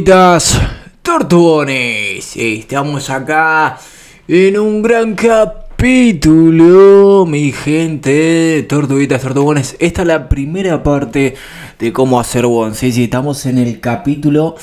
tortuguitas, tortugones. Estamos acá en un gran capítulo, mi gente. Tortuguitas, tortugones. Esta es la primera parte de cómo hacer Won Y estamos en el capítulo,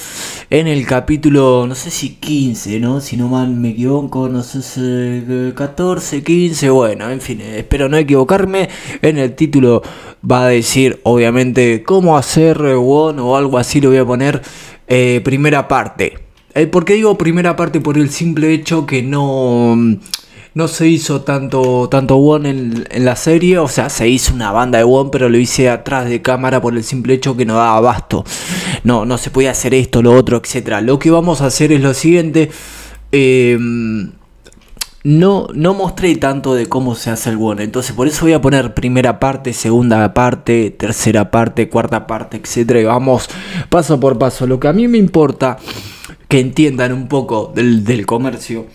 en el capítulo, no sé si 15, ¿no? Si no mal me equivoco, no sé si 14, eh, 15. Bueno, en fin, espero no equivocarme. En el título va a decir, obviamente, cómo hacer one o algo así. Lo voy a poner eh, primera parte. Eh, ¿Por qué digo primera parte? Por el simple hecho que no, mm, no se hizo tanto, tanto One en, la serie. O sea, se hizo una banda de Won, pero lo hice atrás de cámara por el simple hecho que no daba abasto. No, no se podía hacer esto, lo otro, etcétera Lo que vamos a hacer es lo siguiente. Eh, mm, no, no mostré tanto de cómo se hace el bono Entonces por eso voy a poner primera parte, segunda parte, tercera parte, cuarta parte, etcétera. Y vamos paso por paso. Lo que a mí me importa que entiendan un poco del, comercio.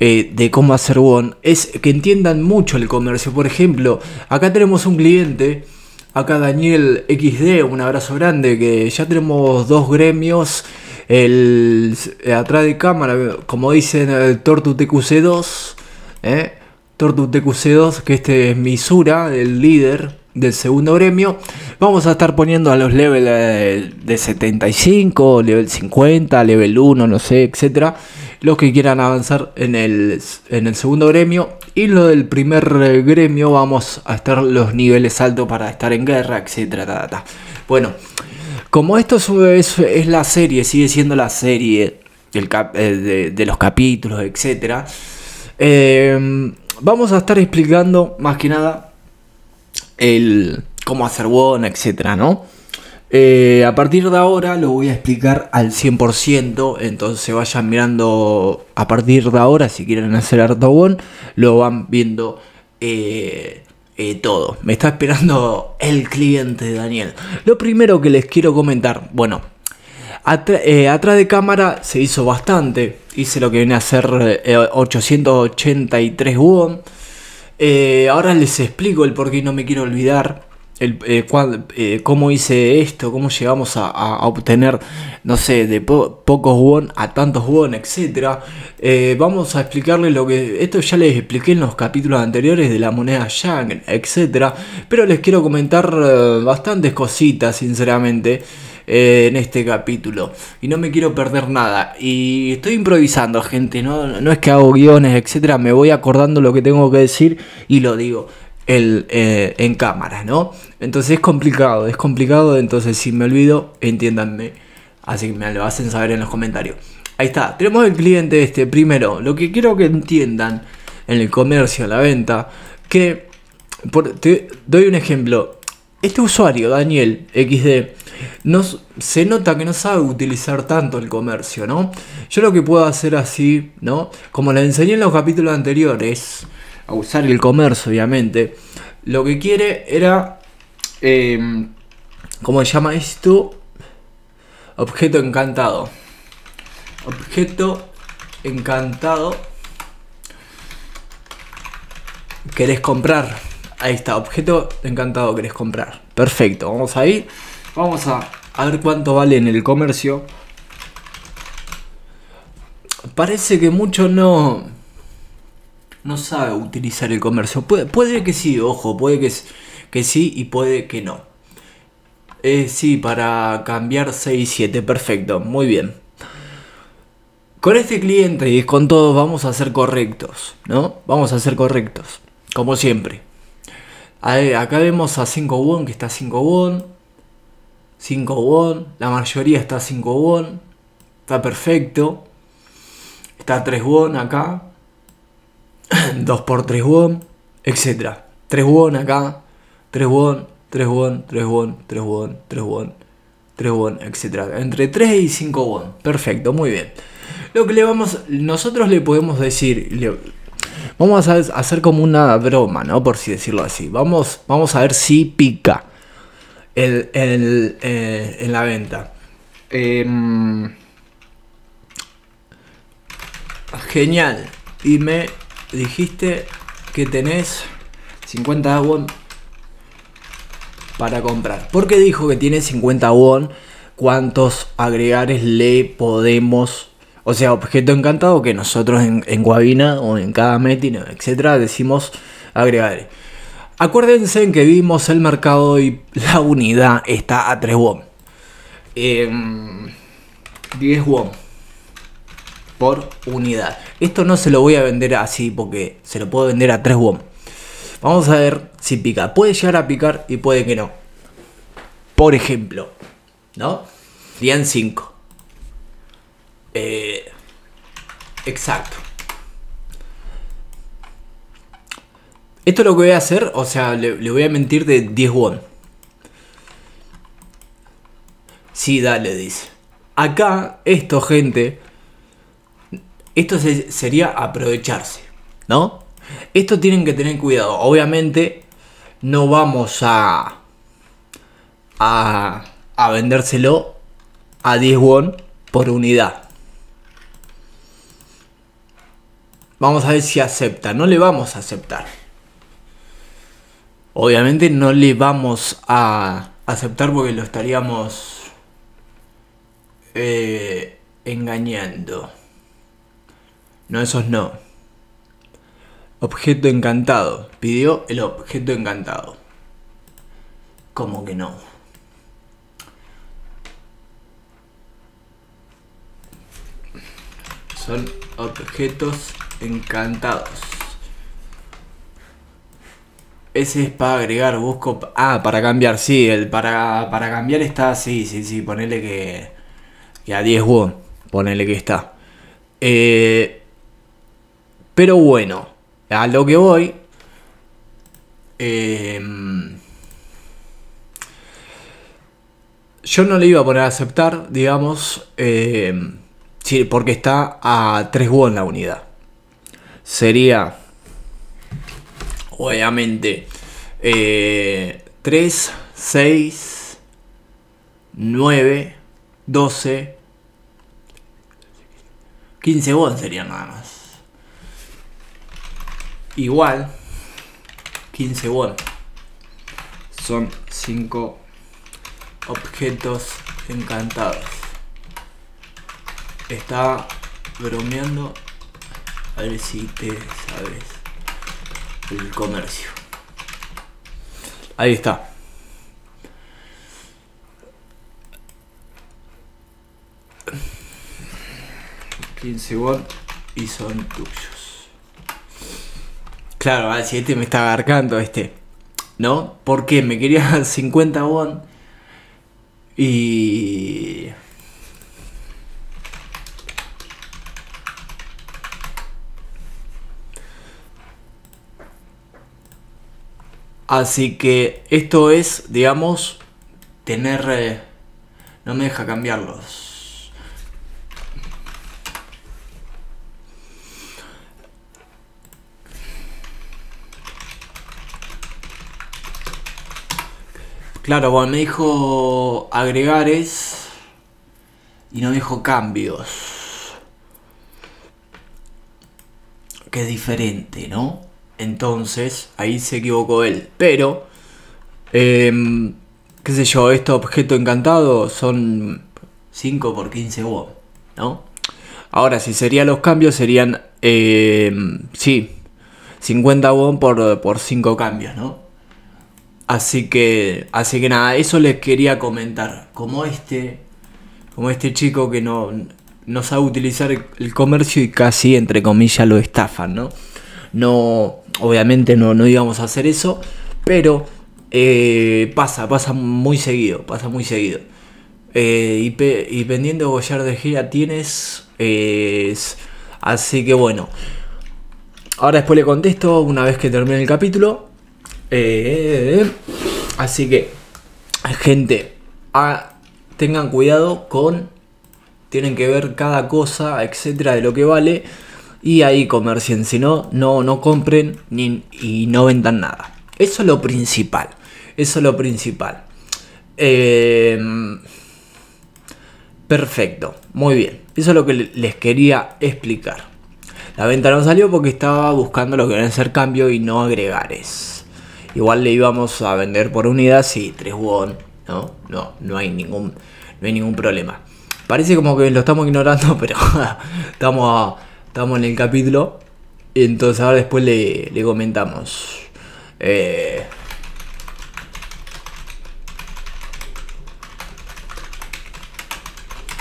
Eh, de cómo hacer bon es que entiendan mucho el comercio. Por ejemplo, acá tenemos un cliente, acá Daniel XD, un abrazo grande, que ya tenemos dos gremios el, eh, atrás de cámara, como dicen el Tortu TQC2, ¿eh? Tortu TQC2, eh, que este es Misura, el líder del segundo gremio. Vamos a estar poniendo a los level eh, de 75, level 50, level 1, no sé, etcétera. Los que quieran avanzar en el, en el segundo gremio. Y lo del primer gremio, vamos a estar los niveles altos para estar en guerra, etcétera. Bueno, como esto es, la serie, sigue siendo la serie del eh, de, los capítulos, etc. Em, vamos a estar explicando más que nada el cómo hacer WON, etc. ¿no? Eh, a partir de ahora lo voy a explicar al 100%, entonces vayan mirando a partir de ahora si quieren hacer WON, lo van viendo eh, eh, todo. Me está esperando el cliente Daniel. Lo primero que les quiero comentar, bueno, eh, atrás de cámara se hizo bastante. Hice lo que viene a ser 883 eh, won. ahora les explico el por qué no me quiero olvidar el, eh, eh, cómo hice esto, cómo llegamos a, obtener, no sé, de pocos won a tantos won, etc. Eh, vamos a explicarles lo que. Esto ya les expliqué en los capítulos anteriores de la moneda Yang, etc. Pero les quiero comentar bastantes cositas, sinceramente. En este capítulo, y no me quiero perder nada. Y estoy improvisando, gente. No, no es que hago guiones, etcétera. Me voy acordando lo que tengo que decir y lo digo el, eh, en cámara, ¿no? Entonces es complicado, es complicado, entonces si me olvido, entiéndanme. Así que me lo hacen saber en los comentarios. Ahí está, tenemos el cliente este. Primero, lo que quiero que entiendan en el comercio, la venta, que, por, te doy un ejemplo, este usuario, Daniel XD, no, se nota que no sabe utilizar tanto el comercio, ¿no? Yo lo que puedo hacer así, ¿no? Como le enseñé en los capítulos anteriores, a usar el comercio, obviamente, lo que quiere era, em, ¿cómo se llama esto? Objeto encantado. Objeto encantado. ¿Querés comprar? Ahí está, objeto encantado querés comprar. Perfecto, vamos ahí. Vamos a, a ver cuánto vale en el comercio. Parece que mucho no no sabe utilizar el comercio. Puede, puede que sí, ojo, puede que, que sí y puede que no. Eh, sí, para cambiar 6 y 7, perfecto, muy bien. Con este cliente y con todos vamos a ser correctos, ¿no? Vamos a ser correctos, como siempre. acá vemos a 5 won que está 5 won. 5 won, la mayoría está 5 won. Está perfecto. Está 3 won acá. 2x3 won, etc. 3 won acá, 3 won, 3 won, 3 won 3 won, 3 won, 3 won, etc. Entre 3 y 5 won Perfecto, muy bien. Lo que le vamos, nosotros le podemos decir, vamos a hacer como una broma, ¿no? Por si decirlo así. Vamos, vamos a ver si pica eh, en la venta. Em, genial. Y me dijiste que tenés 50 won para comprar. ¿Por qué dijo que tiene 50 won? ¿Cuántos agregares le podemos? O sea, objeto encantado que nosotros en, en Guavina o en cada metin, etcétera, decimos agregar Acuérdense en que vimos el mercado y la unidad está a 3 won. 10 em, won por unidad. Esto no se lo voy a vender así porque se lo puedo vender a 3 WOM. Vamos a ver si pica. Puede llegar a picar y puede que no. Por ejemplo, ¿no? Dian 5. Eh, exacto. Esto es lo que voy a hacer, o sea, le, voy a mentir de 10 won. Sí, dale, dice. Acá, esto, gente, esto sería aprovecharse, ¿no? Esto tienen que tener cuidado. Obviamente no vamos a, a, a vendérselo a 10 won por unidad. Vamos a ver si acepta. No le vamos a aceptar. Obviamente no le vamos a aceptar porque lo estaríamos eh, engañando. No, esos no. Objeto encantado. Pidió el objeto encantado. ¿Cómo que no? Son objetos encantados. Ese es para agregar, busco... Ah, para cambiar, sí, el para, para cambiar está, sí, sí, sí, ponele que, que a 10 won, ponele que está. Eh, pero bueno, a lo que voy... Em, yo no le iba a poner a aceptar, digamos, em, porque está a 3 en la unidad. Sería, obviamente, 3, 6, 9, 12, 15 w serían nada más igual 15 won. Son cinco objetos encantados. Está bromeando. A ver si te sabes el comercio. Ahí está. 15 won y son tuyos claro, ah, si este me está abarcando, este. ¿No? Porque me quería 50 won y... Así que esto es, digamos, tener... Eh, no me deja cambiarlos. Claro, bueno, me dijo agregares y no dijo cambios. Que es diferente, ¿no? Entonces, ahí se equivocó él. Pero, em, qué sé yo, este objeto encantado son 5 por 15 WOM, ¿no? Ahora, si serían los cambios, serían, em, sí, 50 WOM por, por 5 cambios, ¿no? Así que, así que nada, eso les quería comentar. Como este, como este chico que no, sabe utilizar el comercio y casi, entre comillas, lo estafan, ¿no? No, obviamente no, no íbamos a hacer eso, pero eh, pasa, pasa muy seguido, pasa muy seguido. Eh, y, pe y, vendiendo de gira tienes... es así que bueno. Ahora después le contesto una vez que termine el capítulo. Eh, así que, gente, ah, tengan cuidado con... Tienen que ver cada cosa, etcétera, de lo que vale. Y ahí comercien. Si no, no, no compren y no vendan nada. Eso es lo principal. Eso es lo principal. Em, perfecto. Muy bien. Eso es lo que les quería explicar. La venta no salió porque estaba buscando lo que van a hacer cambio y no agregares igual le íbamos a vender por unidad, sí, tres won, ¿no? No, no hay ningún, ningún problema. Parece como que lo estamos ignorando, pero estamos, estamos en el capítulo. Entonces ahora después le, comentamos. Eh,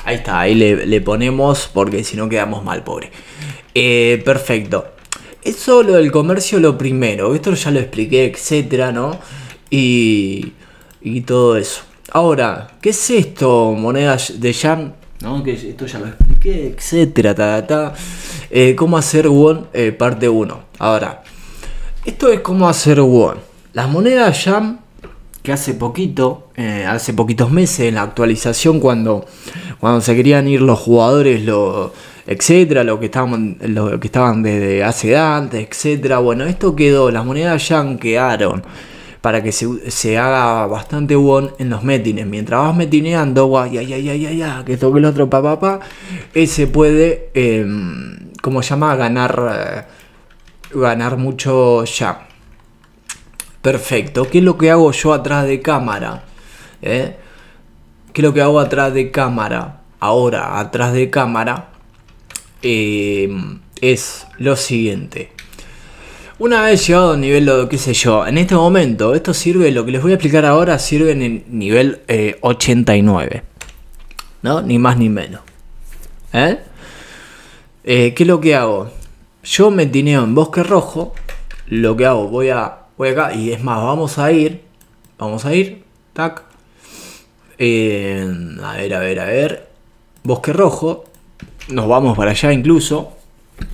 ahí está, ahí le, ponemos porque si no quedamos mal, pobre. Eh, perfecto es solo el comercio lo primero. Esto ya lo expliqué, etcétera, ¿no? Y, y todo eso. Ahora, ¿qué es esto, monedas de Jam? ¿No? Que esto ya lo expliqué, etcétera, ta, ta. Eh, ¿Cómo hacer Won? Eh, parte 1. Ahora, esto es cómo hacer Won. Las monedas Jam que hace poquito, eh, hace poquitos meses en la actualización cuando, cuando se querían ir los jugadores, los etcétera, lo que estaban, lo que estaban desde hace antes, etcétera. Bueno, esto quedó, las monedas ya quedaron para que se, haga bastante buen en los metines. Mientras vas metineando, guay, ay, ay, ay, ay, ay, que toque el otro papá, pa, ese eh, puede, em, como se llama, ganar, eh, ganar mucho ya. Perfecto, ¿qué es lo que hago yo atrás de cámara? ¿Eh? ¿Qué es lo que hago atrás de cámara? Ahora, atrás de cámara, Em, es lo siguiente. Una vez llegado a nivel, que sé yo, en este momento, esto sirve, lo que les voy a explicar ahora sirve en el nivel 89. Eh, ¿No? Ni más ni menos. ¿Eh? Eh, ¿Qué es lo que hago? Yo me tineo en bosque rojo. Lo que hago, voy a. Voy acá. Y es más, vamos a ir. Vamos a ir. Tac. Em, a ver, a ver, a ver. Bosque rojo nos vamos para allá incluso.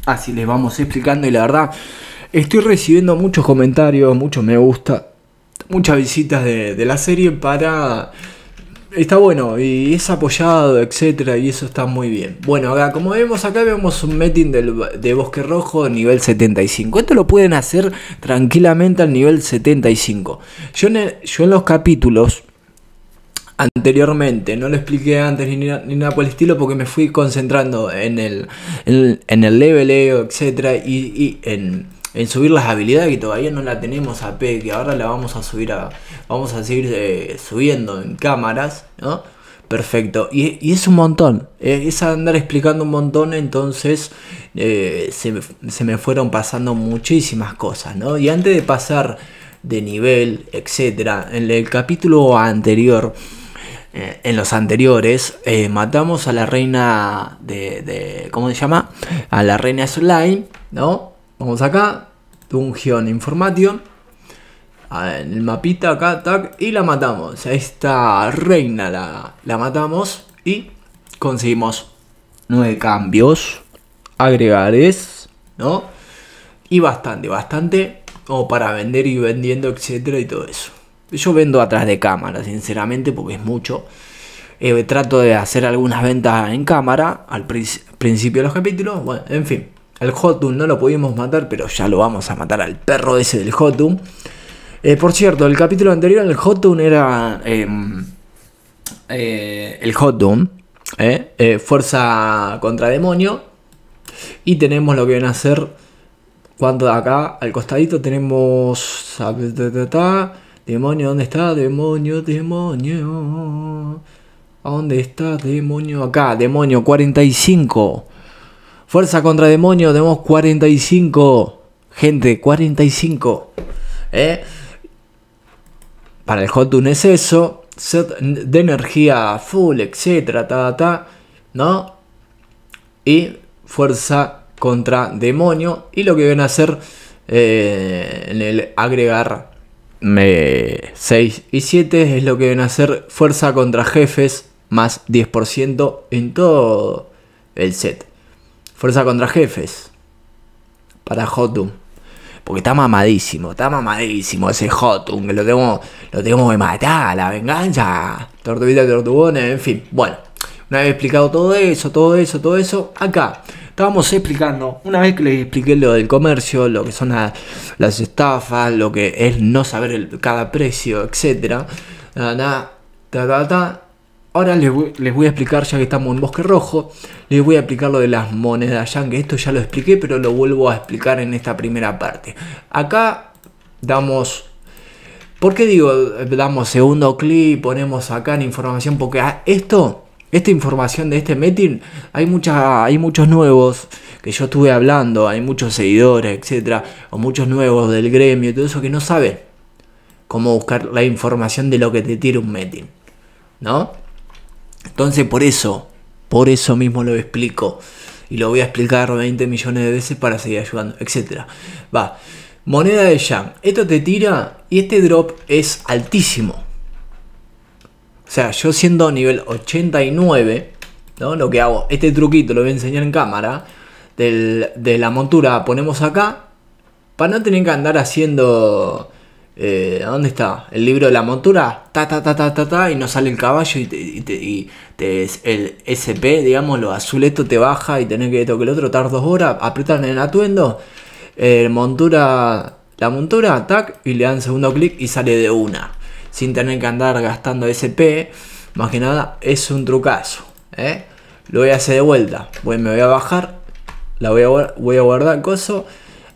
Así les vamos explicando y la verdad, estoy recibiendo muchos comentarios, muchos me gusta, muchas visitas de, la serie para... Está bueno y es apoyado, etcétera, y eso está muy bien. Bueno, acá, como vemos, acá vemos un meeting de Bosque Rojo nivel 75. Esto lo pueden hacer tranquilamente al nivel 75. Yo yo en los capítulos anteriormente. No lo expliqué antes ni, nada por el estilo porque me fui concentrando en el, en, el leveleo, etcétera, y, en, subir las habilidades que todavía no la tenemos a P, que ahora la vamos a subir a. Vamos a seguir eh, subiendo en cámaras, ¿no? Perfecto, y, es un montón, eh, es andar explicando un montón, entonces eh, se, se me fueron pasando muchísimas cosas, ¿no? Y antes de pasar de nivel, etcétera, en el capítulo anterior eh, en los anteriores, eh, matamos a la reina de, ¿Cómo se llama? A la reina Slime, ¿no? Vamos acá, Dungeon Information. Ah, en el mapita acá, y la matamos. A esta reina la, la matamos y conseguimos nueve cambios, agregares, ¿no? Y bastante, bastante, como para vender y vendiendo, etcétera y todo eso. Yo vendo atrás de cámara, sinceramente, porque es mucho. Eh, trato de hacer algunas ventas en cámara al principio de los capítulos. Bueno, en fin. El Hotum no lo pudimos matar, pero ya lo vamos a matar al perro ese del Hot Eh, por cierto, el capítulo anterior, el Hotum era... Em, eh, el el Hotum, eh, fuerza contra demonio. Y tenemos lo que viene a hacer Cuando acá al costadito tenemos... Demonio, ¿dónde está? Demonio, demonio. dónde está? Demonio. Acá, demonio 45. Fuerza contra demonio, tenemos 45. Gente, 45. ¿Eh? Para el Hotun es eso. Set de energía full, etcétera, ¿No? Y fuerza contra demonio. Y lo que van a hacer eh, en el agregar me, 6 y 7 es lo que van a hacer fuerza contra jefes más 10% en todo el set. Fuerza contra jefes para Hotum. Porque está mamadísimo, está mamadísimo ese Hotum, que lo tenemos, lo que matar, la venganza. Tortuguita, tortugones, en fin. Bueno, una vez explicado todo eso, todo eso, todo eso, acá Estábamos explicando, una vez que les expliqué lo del comercio, lo que son las estafas, lo que es no saber cada precio, etc. Ahora les voy, a explicar, ya que estamos en Bosque Rojo, les voy a explicar lo de las monedas yang, que esto ya lo expliqué, pero lo vuelvo a explicar en esta primera parte. Acá damos ¿Por qué digo, damos segundo clic, ponemos acá en información? Porque esto esta información de este meeting, hay, mucha, hay muchos nuevos que yo estuve hablando, hay muchos seguidores, etcétera, o muchos nuevos del gremio y todo eso que no saben cómo buscar la información de lo que te tira un meeting, ¿no? Entonces, por eso, por eso mismo lo explico y lo voy a explicar 20 millones de veces para seguir ayudando, etcétera. Va. Moneda de Yang. Esto te tira y este drop es altísimo sea, yo siendo nivel 89, ¿no? Lo que hago, este truquito lo voy a enseñar en cámara. Del, de la montura ponemos acá. Para no tener que andar haciendo... Eh, ¿Dónde está? El libro de la montura. Ta, ta, ta, ta, ta, Y no sale el caballo y, te, el SP, digamos, lo azul esto te baja y tenés que tocar el otro. tard dos horas. Apretan el atuendo. Eh, montura... La montura, tac. Y le dan segundo clic y sale de una sin tener que andar gastando SP. Más que nada, es un trucazo. ¿eh? Lo voy a hacer de vuelta. Voy, me voy a bajar. La voy a, voy a guardar coso.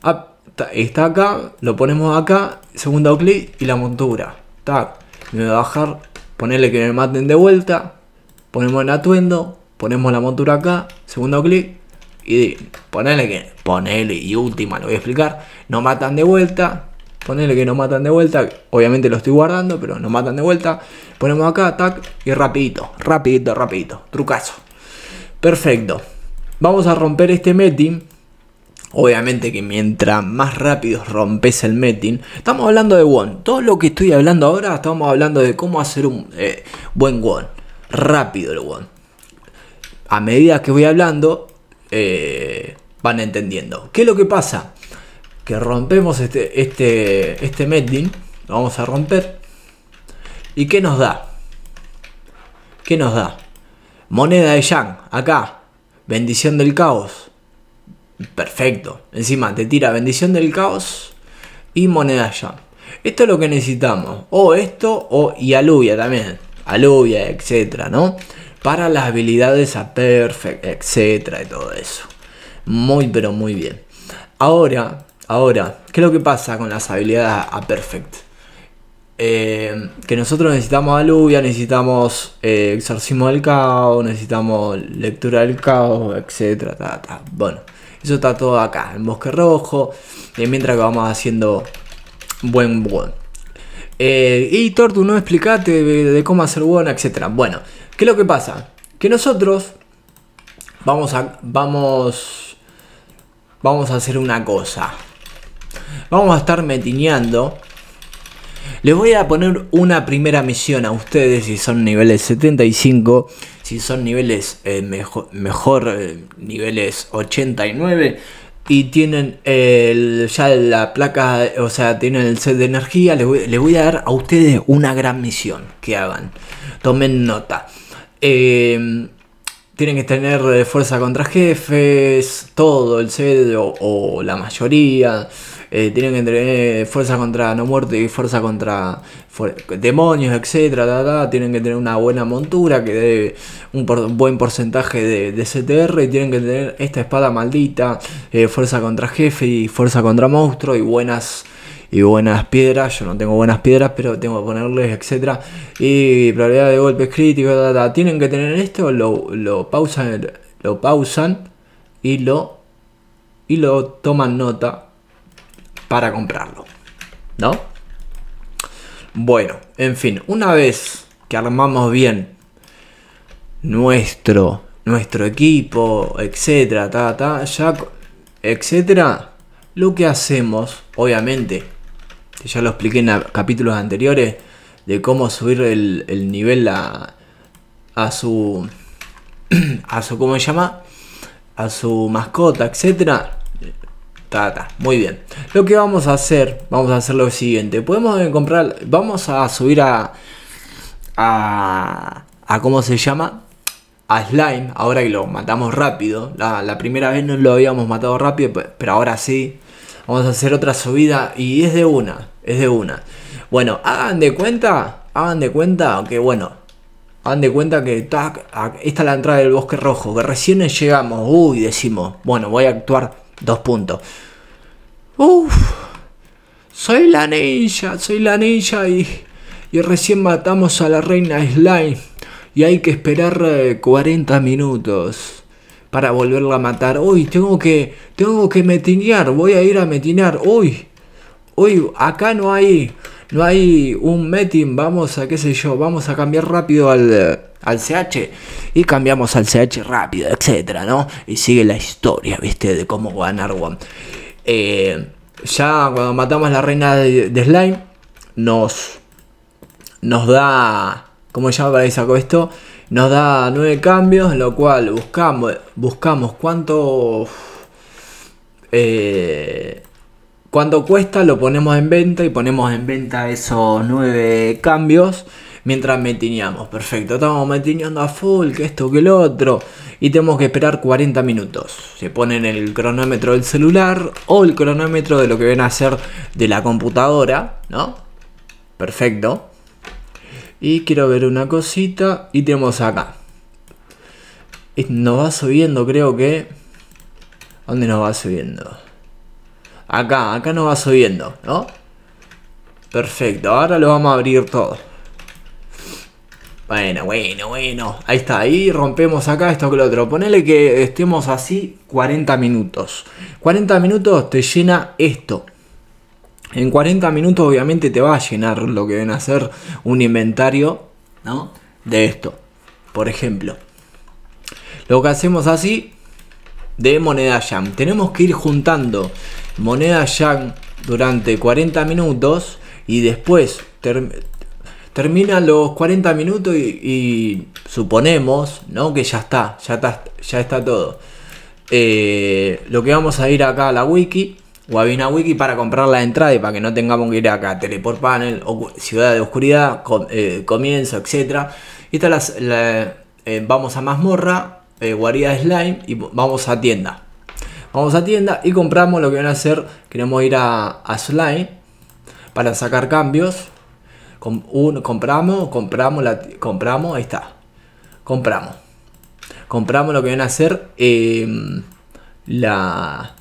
Ah, está acá. Lo ponemos acá. Segundo clic y la montura. Tac. Me voy a bajar. Ponerle que me maten de vuelta. Ponemos el atuendo. Ponemos la montura acá. Segundo clic. Y ponerle que. ponerle y última, lo voy a explicar. No matan de vuelta Ponele que nos matan de vuelta. Obviamente lo estoy guardando, pero nos matan de vuelta. Ponemos acá, tac, y rapidito, rapidito, rapidito. Trucazo. Perfecto. Vamos a romper este meting Obviamente que mientras más rápido rompes el meting. estamos hablando de WON. Todo lo que estoy hablando ahora, estamos hablando de cómo hacer un eh, buen WON. Rápido el WON. A medida que voy hablando, eh, van entendiendo. ¿Qué es lo que pasa? que rompemos este, este, este lo vamos a romper. ¿Y qué nos da? ¿Qué nos da? Moneda de Yang, acá, bendición del caos. Perfecto. Encima te tira bendición del caos y moneda Yang. Esto es lo que necesitamos. O esto o y aluvia también. Aluvia, etcétera, ¿no? Para las habilidades a perfect, etcétera y todo eso. Muy pero muy bien. Ahora, Ahora, ¿qué es lo que pasa con las habilidades a Perfect? Eh, que nosotros necesitamos aluvia, necesitamos eh, exorcismo del caos, necesitamos lectura del caos, etc. Bueno, eso está todo acá, en Bosque Rojo, y mientras que vamos haciendo buen buen. Eh, y Tortu, no explicate de, cómo hacer buena, etc. Bueno, ¿qué es lo que pasa? Que nosotros vamos a, vamos, vamos a hacer una cosa. Vamos a estar metineando. Les voy a poner una primera misión a ustedes si son niveles 75, si son niveles eh, mejor, eh, niveles 89 y tienen ya la placa, o sea, tienen el set de energía, les voy, a dar a ustedes una gran misión que hagan. Tomen nota. Em, tienen que tener eh, fuerza contra jefes, todo el set o la mayoría. Eh, tienen que tener eh, fuerza contra no muerto y fuerza contra demonios, etcétera, tienen que tener una buena montura que dé un, buen porcentaje de, CTR y tienen que tener esta espada maldita, eh, fuerza contra jefe y fuerza contra monstruo y buenas y buenas piedras. Yo no tengo buenas piedras, pero tengo que ponerles, etcétera. Y probabilidad de golpes críticos, tienen que tener esto, lo, pausan, lo pausan y lo y lo toman nota para comprarlo. ¿No? Bueno, en fin, una vez que armamos bien nuestro, nuestro equipo, etcétera, ta, ta, ya, etcétera, lo que hacemos, obviamente, que ya lo expliqué en capítulos anteriores, de cómo subir el, el nivel a, a su, a su, ¿cómo se llama? A su mascota, etcétera. Muy bien. Lo que vamos a hacer, vamos a hacer lo siguiente. Podemos eh, comprar, vamos a subir a, a, a ¿cómo se llama? A Slime, ahora que lo matamos rápido. La, primera vez no lo habíamos matado rápido, pero ahora sí. Vamos a hacer otra subida y es de una, es de una. Bueno, hagan de cuenta, hagan de cuenta que bueno, hagan de cuenta que está esta la entrada del bosque rojo, que recién llegamos, uy, decimos, bueno, voy a actuar Dos puntos. soy la ninja, soy la ninja y, y recién matamos a la reina Slime. Y hay que esperar 40 eh, minutos para volverla a matar. Uy, tengo que, tengo que metinear, voy a ir a metinear. Uy, uy, acá no hay, no hay un metin, vamos a qué sé yo, vamos a cambiar rápido al al CH y cambiamos al CH rápido, etcétera, ¿no? Y sigue la historia, ¿viste? De cómo ganar One. Eh, ya cuando matamos a la reina de, Slime, nos, nos da. como ya llama para esto? Nos da nueve cambios, lo cual buscamos, buscamos cuánto. Eh, cuánto cuesta, lo ponemos en venta y ponemos en venta esos nueve cambios mientras tiñamos, Perfecto, estamos metineando a full, que esto, que el otro. Y tenemos que esperar 40 minutos. Se ponen el cronómetro del celular o el cronómetro de lo que ven a hacer de la computadora, ¿no? Perfecto. Y quiero ver una cosita y tenemos acá. Nos va subiendo, creo que... ¿Dónde nos va subiendo? Acá, acá nos va subiendo, ¿no? Perfecto, ahora lo vamos a abrir todo. Bueno, bueno, bueno. Ahí está, ahí rompemos acá esto que lo otro. Ponele que estemos así 40 minutos. 40 minutos te llena esto. En 40 minutos obviamente te va a llenar lo que ven a ser un inventario, De esto. Por ejemplo. Lo que hacemos así de moneda jam. Tenemos que ir juntando moneda jam durante 40 minutos y después termina los 40 minutos y, suponemos, ¿no? Que ya está, ya está, ya está todo. Eh, lo que vamos a ir acá a la wiki guabina Wiki para comprar la entrada y para que no tengamos que ir acá a Teleport Panel, o Ciudad de Oscuridad, eh, Comienzo, etc. Y está las, eh, vamos a Mazmorra, Guarida Slime y vamos a tienda. Vamos a tienda y compramos lo que van a hacer. Queremos ir a, a Slime para sacar cambios compramos, compramos, la, compramos, ahí está. Compramos. Compramos lo que viene a hacer. Em, la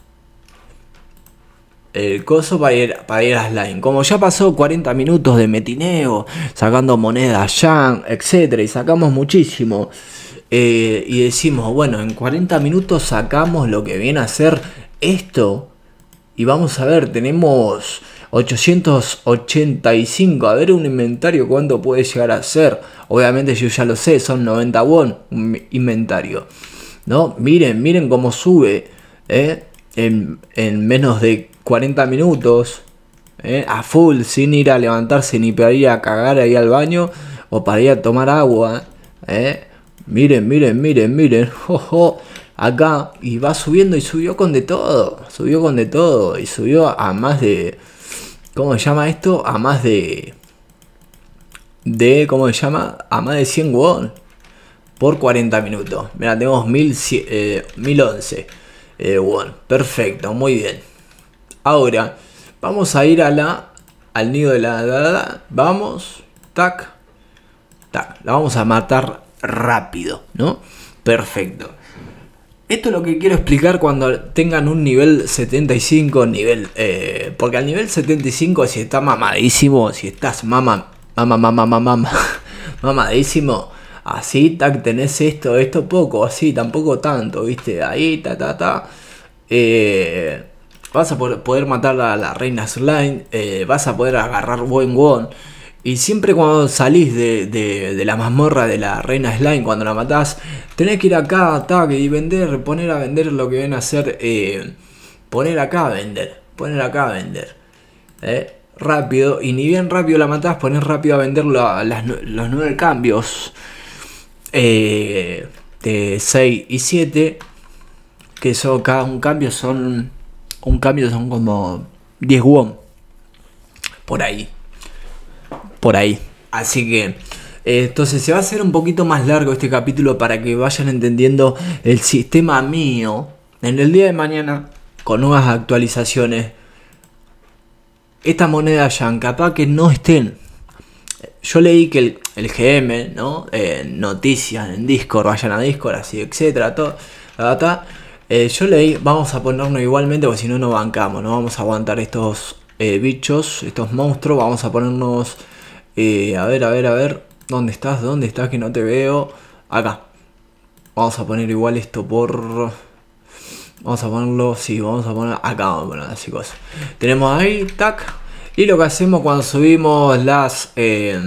el coso para ir, para ir a Slime. Como ya pasó 40 minutos de metineo, sacando monedas, ya etcétera, y sacamos muchísimo. Eh, y decimos, bueno, en 40 minutos sacamos lo que viene a ser esto. Y vamos a ver, tenemos 885, a ver un inventario cuánto puede llegar a ser. Obviamente yo ya lo sé, son 90 won un inventario. ¿No? Miren, miren cómo sube ¿eh? en, menos de 40 minutos. ¿eh? A full, sin ir a levantarse ni para ir a cagar ahí al baño o para ir a tomar agua. ¿eh? Miren, miren, miren, miren. acá y va subiendo y subió con de todo, subió con de todo y subió a más de ¿Cómo se llama esto? A más de... De, ¿cómo se llama? A más de 100 won por 40 minutos. Mira, tenemos 1011 eh, eh, won. Perfecto, muy bien. Ahora, vamos a ir a la, al nido de la... la. Vamos, tac, tac. La vamos a matar rápido, ¿no? Perfecto. Esto es lo que quiero explicar cuando tengan un nivel 75, nivel... Eh, porque al nivel 75 si está mamadísimo, si estás mama, mama, mama, mamadísimo, así, tenés esto, esto poco, así, tampoco tanto, viste, ahí, ta, ta, ta. Eh, vas a poder matar a la reina Slime, eh, vas a poder agarrar buen won. Y siempre cuando salís de, la mazmorra de la reina slime, cuando la matás, tenés que ir acá, ataque y vender, poner a vender lo que ven a hacer. Eh, poner acá a vender, poner acá a vender. Eh, rápido, y ni bien rápido la matás, poner rápido a vender los nueve cambios eh, de 6 y 7. Que son cada un cambio son. Un cambio son como 10 won. Por ahí por ahí. Así que eh, entonces se va a hacer un poquito más largo este capítulo para que vayan entendiendo el sistema mío. En el día de mañana, con nuevas actualizaciones, Esta moneda ya capaz que no estén. Yo leí que el, GM, ¿no? noticias en Discord, vayan a Discord, así, etcétera, todo. Eh, yo leí, vamos a ponernos igualmente, porque si no, no bancamos, no vamos a aguantar estos eh, bichos, estos monstruos, vamos a ponernos eh, a ver, a ver, a ver. ¿Dónde estás? ¿Dónde estás que no te veo? Acá. Vamos a poner igual esto por... Vamos a ponerlo, sí, vamos a poner acá, vamos a así Tenemos ahí, tac. Y lo que hacemos cuando subimos las... Eh,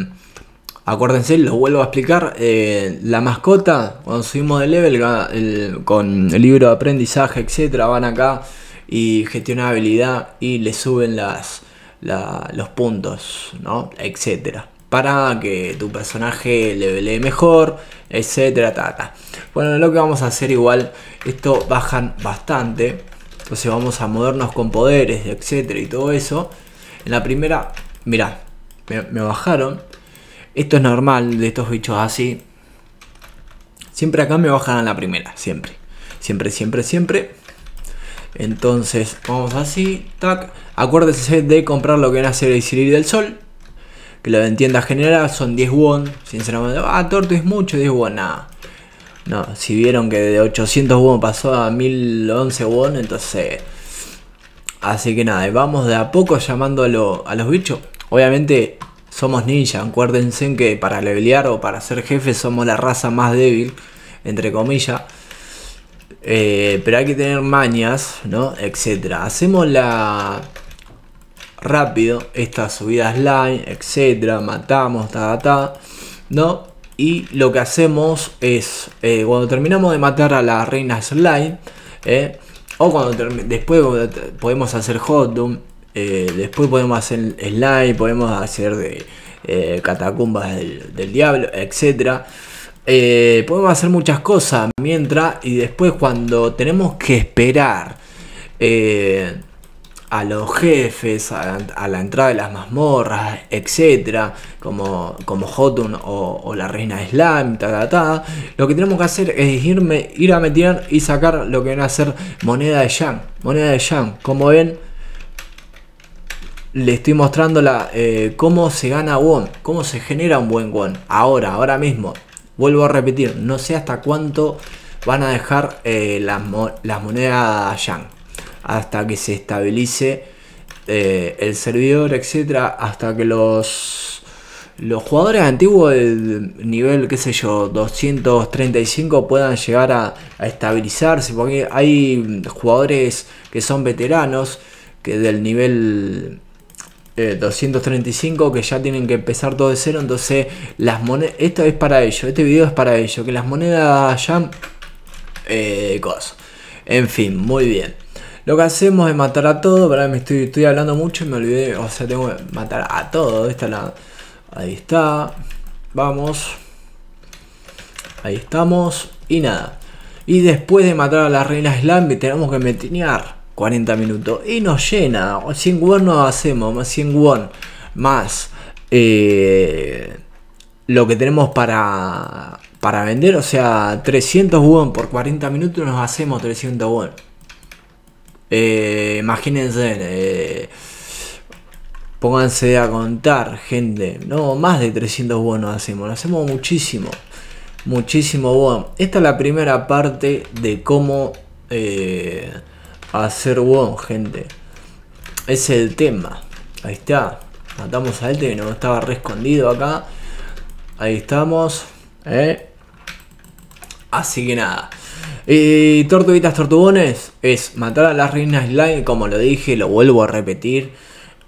acuérdense, lo vuelvo a explicar. Eh, la mascota, cuando subimos de level con el libro de aprendizaje, etcétera, van acá y habilidad y le suben las los puntos, ¿no? Etcétera. Para que tu personaje le mejor, etcétera, tata. Bueno, lo que vamos a hacer igual, esto bajan bastante. Entonces vamos a movernos con poderes, etcétera y todo eso. En la primera, mira me, bajaron. Esto es normal de estos bichos así. Siempre acá me bajan en la primera, siempre. Siempre, siempre, siempre. Entonces vamos así, tac. Acuérdese de comprar lo que nace el Sirir del Sol. Que lo de en general son 10 won. Sinceramente, ah, torto es mucho, 10 won, No, si vieron que de 800 won pasó a 1011 won, entonces. Así que nada, vamos de a poco llamando a, los bichos. Obviamente somos ninja, acuérdense que para levelear o para ser jefe somos la raza más débil, entre comillas. Eh, pero hay que tener mañas, ¿no? Etcétera. Hacemos la, rápido estas subidas line, etcétera, matamos, ta, ta, ¿no? Y lo que hacemos es, eh, cuando terminamos de matar a la reina slime, eh, o cuando después podemos hacer hot eh, después podemos hacer slime, podemos hacer de, catacumbas del, diablo, etcétera. podemos hacer muchas cosas mientras y después cuando tenemos que esperar a los jefes, a, la entrada de las mazmorras, etc. Como, como Jotun o, la reina de Slime, ta, ta, Lo que tenemos que hacer es irme, ir a meter y sacar lo que van a ser moneda de Yang. Moneda de Yang, como ven le estoy mostrando la, eh, cómo se gana WON, cómo se genera un buen WON. Ahora, ahora mismo, vuelvo a repetir, no sé hasta cuánto van a dejar eh, las, las monedas Yang hasta que se estabilice eh, el servidor, etcétera, hasta que los los jugadores antiguos del nivel, qué sé yo, 235 puedan llegar a, estabilizarse, porque hay jugadores que son veteranos, que del nivel 235, eh, que ya tienen que empezar todo de cero, entonces las monedas, esto es para ello, este video es para ello, que las monedas ya... Eh, cosas. En fin, muy bien. Lo que hacemos es matar a todo. Para me estoy, estoy hablando mucho y me olvidé. O sea, tengo que matar a todo. Esta la, ahí está. Vamos. Ahí estamos. Y nada. Y después de matar a la reina Slambi tenemos que metinear 40 minutos. Y nos llena. 100 won nos hacemos. 100 won. Más. Eh, lo que tenemos para, para vender. O sea, 300 won por 40 minutos nos hacemos 300 won. Eh, imagínense, eh, pónganse a contar, gente. No, más de 300 bonos hacemos, hacemos muchísimo. Muchísimo bono. Esta es la primera parte de cómo eh, hacer bono, gente. es el tema. Ahí está. Matamos a este que no estaba re escondido acá. Ahí estamos. Así que nada. Y Tortuguitas Tortugones es matar a la reina slime, como lo dije, lo vuelvo a repetir.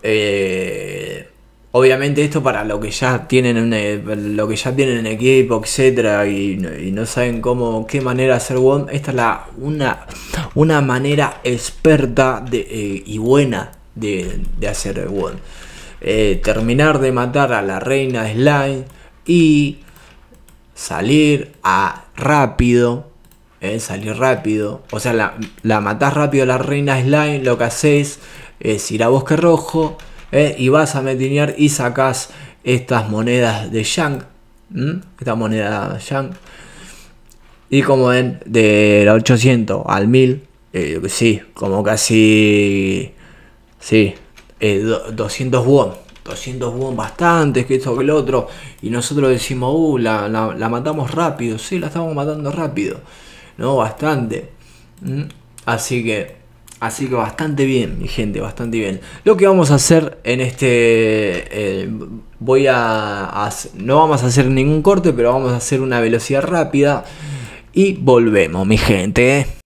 Eh, obviamente esto para lo que ya tienen en, lo que ya tienen en equipo, etcétera, y, no saben cómo, qué manera hacer WOM. Esta es la, una, una manera experta eh, y buena de, hacer WOM. Eh, terminar de matar a la reina slime y salir a rápido eh, salir rápido. O sea, la, la, matás rápido la reina slime, lo que hacéis es ir a bosque rojo eh, y vas a metinear y sacas estas monedas de Yang. Esta moneda Yang. Y como ven, de la 800 al 1000, eh, sí, como casi... Sí, 200 won. 200 won bastantes, que esto, que lo otro. Y nosotros decimos, uh, la, matamos rápido. Sí, la estamos matando rápido. ¿no? Bastante. Mm. Así que, así que bastante bien, mi gente, bastante bien. Lo que vamos a hacer en este... Eh, voy a, a... No vamos a hacer ningún corte, pero vamos a hacer una velocidad rápida. Y volvemos, mi gente.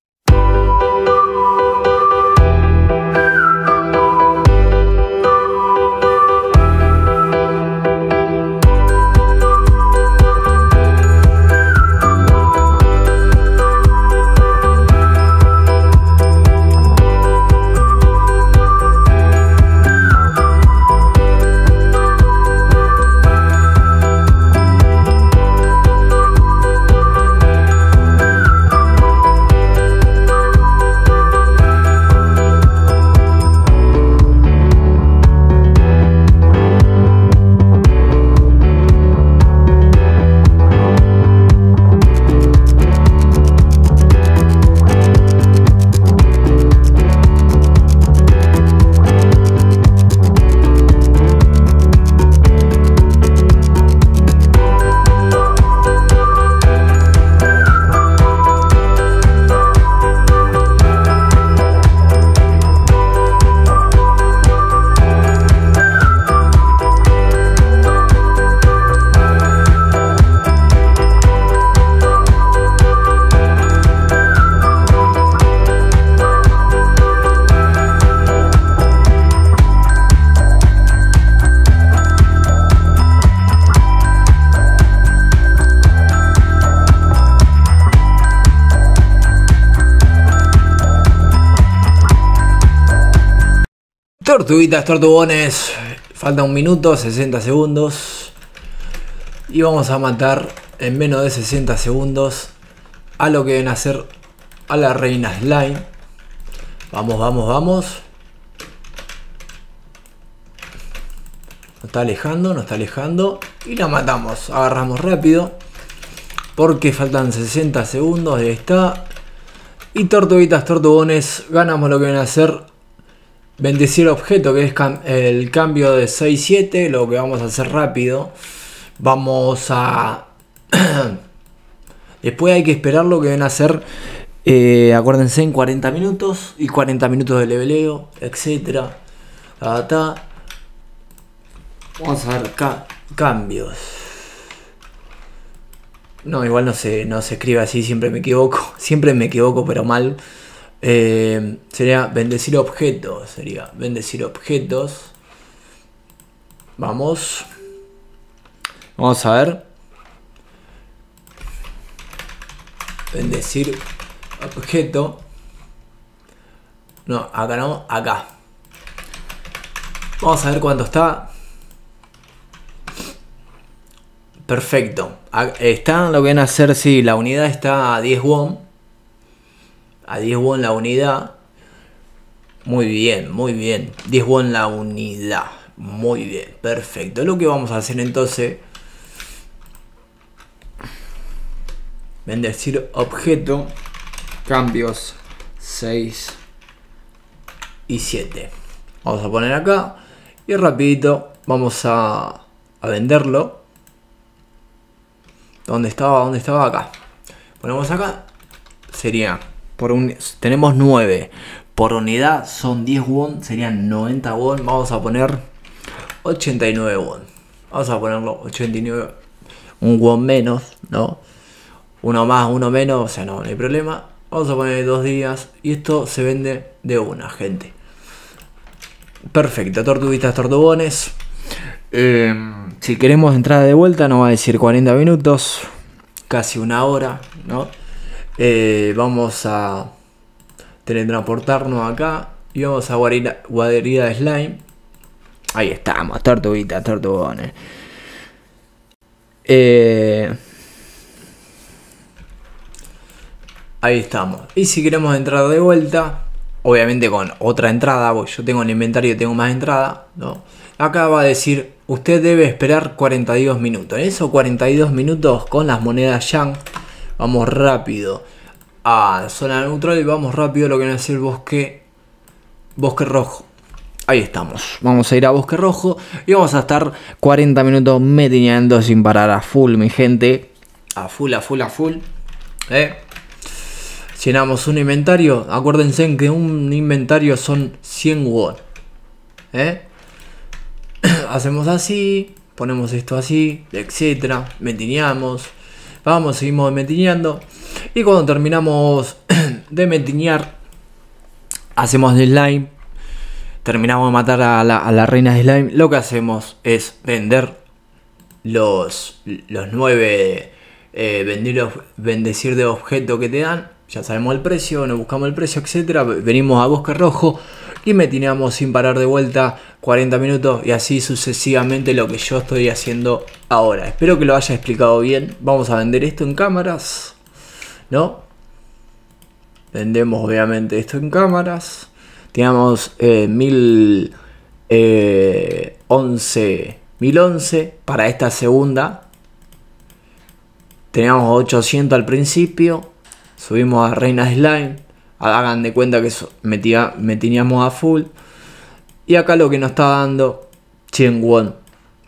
Tortuguitas, tortugones. Falta un minuto, 60 segundos. Y vamos a matar en menos de 60 segundos a lo que deben hacer a la reina slime. Vamos, vamos, vamos. Nos está alejando, nos está alejando. Y la matamos. Agarramos rápido. Porque faltan 60 segundos. Ahí está. Y tortuguitas, tortugones. Ganamos lo que deben a hacer Bendecir objeto, que es el cambio de 6-7, lo que vamos a hacer rápido. Vamos a... Después hay que esperar lo que ven a hacer, eh, acuérdense, en 40 minutos y 40 minutos de leveleo, etc. Vamos a ver cambios. No, igual no se, no se escribe así, siempre me equivoco. Siempre me equivoco, pero mal. Eh, sería bendecir objetos. Sería bendecir objetos. Vamos. Vamos a ver. Bendecir objeto. No, acá no, acá. Vamos a ver cuánto está. Perfecto. Está lo que van a hacer si la unidad está a 10 WOM a 10 en la unidad. Muy bien, muy bien. 10 en la unidad. Muy bien, perfecto. Lo que vamos a hacer entonces... Bendecir objeto. Cambios 6 y 7. Vamos a poner acá. Y rapidito vamos a, a venderlo. ¿Dónde estaba? ¿Dónde estaba? Acá. Ponemos acá. Sería por un, tenemos 9. Por unidad son 10 won, serían 90 won. Vamos a poner 89 won. Vamos a ponerlo 89. Un won menos, ¿no? Uno más, uno menos, o sea, no, hay problema. Vamos a poner dos días y esto se vende de una, gente. Perfecto, tortuguitas, tortugones. Em, si queremos entrar de vuelta, nos va a decir 40 minutos, casi una hora, ¿no? Eh, vamos a teletransportarnos acá y vamos a guarida, de slime. Ahí estamos, tortuguitas, tortugones. Eh, ahí estamos. Y si queremos entrar de vuelta, obviamente con otra entrada, porque yo tengo el inventario, tengo más entrada, ¿no? Acá va a decir, usted debe esperar 42 minutos. En esos 42 minutos con las monedas Yang Vamos rápido. A zona neutral y vamos rápido a lo que es el bosque. Bosque rojo. Ahí estamos. Vamos a ir a Bosque Rojo y vamos a estar 40 minutos metineando sin parar a full, mi gente. A full, a full, a full. Eh. Llenamos un inventario. Acuérdense que un inventario son 100 won. Eh. Hacemos así, ponemos esto así, etc. Metineamos. Vamos, seguimos metiñando Y cuando terminamos de metiñar hacemos de slime. Terminamos de matar a la, reina de slime. Lo que hacemos es vender los, los nueve eh, bendecir de objeto que te dan. Ya sabemos el precio, nos buscamos el precio, etcétera. Venimos a Bosque Rojo y me sin parar de vuelta 40 minutos y así sucesivamente lo que yo estoy haciendo ahora. Espero que lo haya explicado bien. Vamos a vender esto en cámaras, ¿no? Vendemos obviamente esto en cámaras. Teníamos eh, 1011, 1011 eh, para esta segunda. Teníamos 800 al principio. Subimos a Reina Slime hagan de cuenta que eso, metía, metíamos a full. Y acá lo que nos está dando 100 won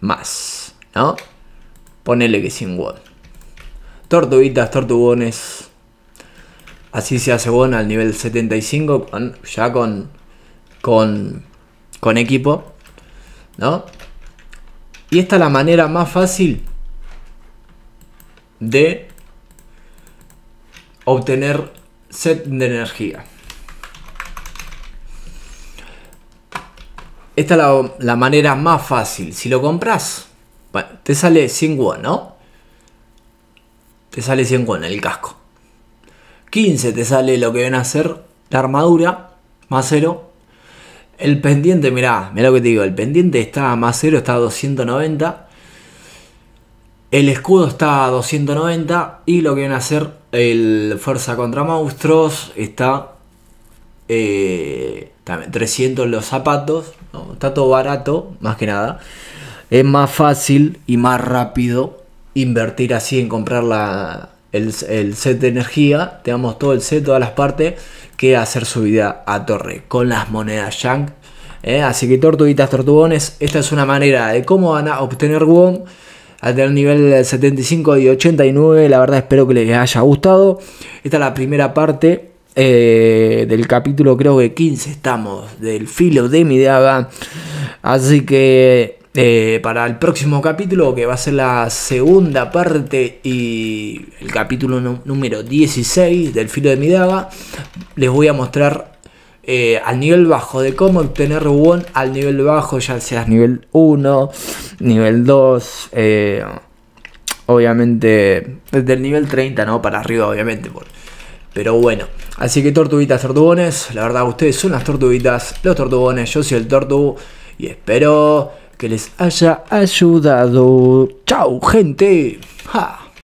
más, ¿no? Ponele que 100 won. Tortuguitas, tortugones. Así se hace bueno. al nivel 75, ya con, con, con equipo, ¿no? Y esta es la manera más fácil de obtener set de energía. Esta es la, manera más fácil. Si lo compras, te sale 100 won, ¿no? Te sale 100 won el casco. 15 te sale lo que van a hacer. la armadura, más 0. El pendiente, mirá, mirá lo que te digo, el pendiente está más 0, está a 290. El escudo está a 290 y lo que van a hacer el Fuerza contra Monstruos está eh, también 300 los zapatos, está todo barato, más que nada. Es más fácil y más rápido invertir así en comprar el, set de energía, tenemos todo el set, todas las partes, que hacer subida a torre con las monedas Shank. ¿eh? así que tortuguitas, tortugones, esta es una manera de cómo van a obtener Won a tener nivel 75 y 89. La verdad espero que les haya gustado. Esta es la primera parte eh, del capítulo, creo que 15 estamos, del filo de mi daga. Así que eh, para el próximo capítulo, que va a ser la segunda parte y el capítulo número 16 del filo de mi daga, les voy a mostrar eh, al nivel bajo, de cómo obtener rubón al nivel bajo, ya sea nivel 1, nivel 2, eh, obviamente desde el nivel 30, ¿no? Para arriba, obviamente. Por... Pero bueno, así que tortuguitas, tortugones, la verdad ustedes son las tortuguitas, los tortugones, yo soy el tortugo y espero que les haya ayudado. ¡Chao, gente!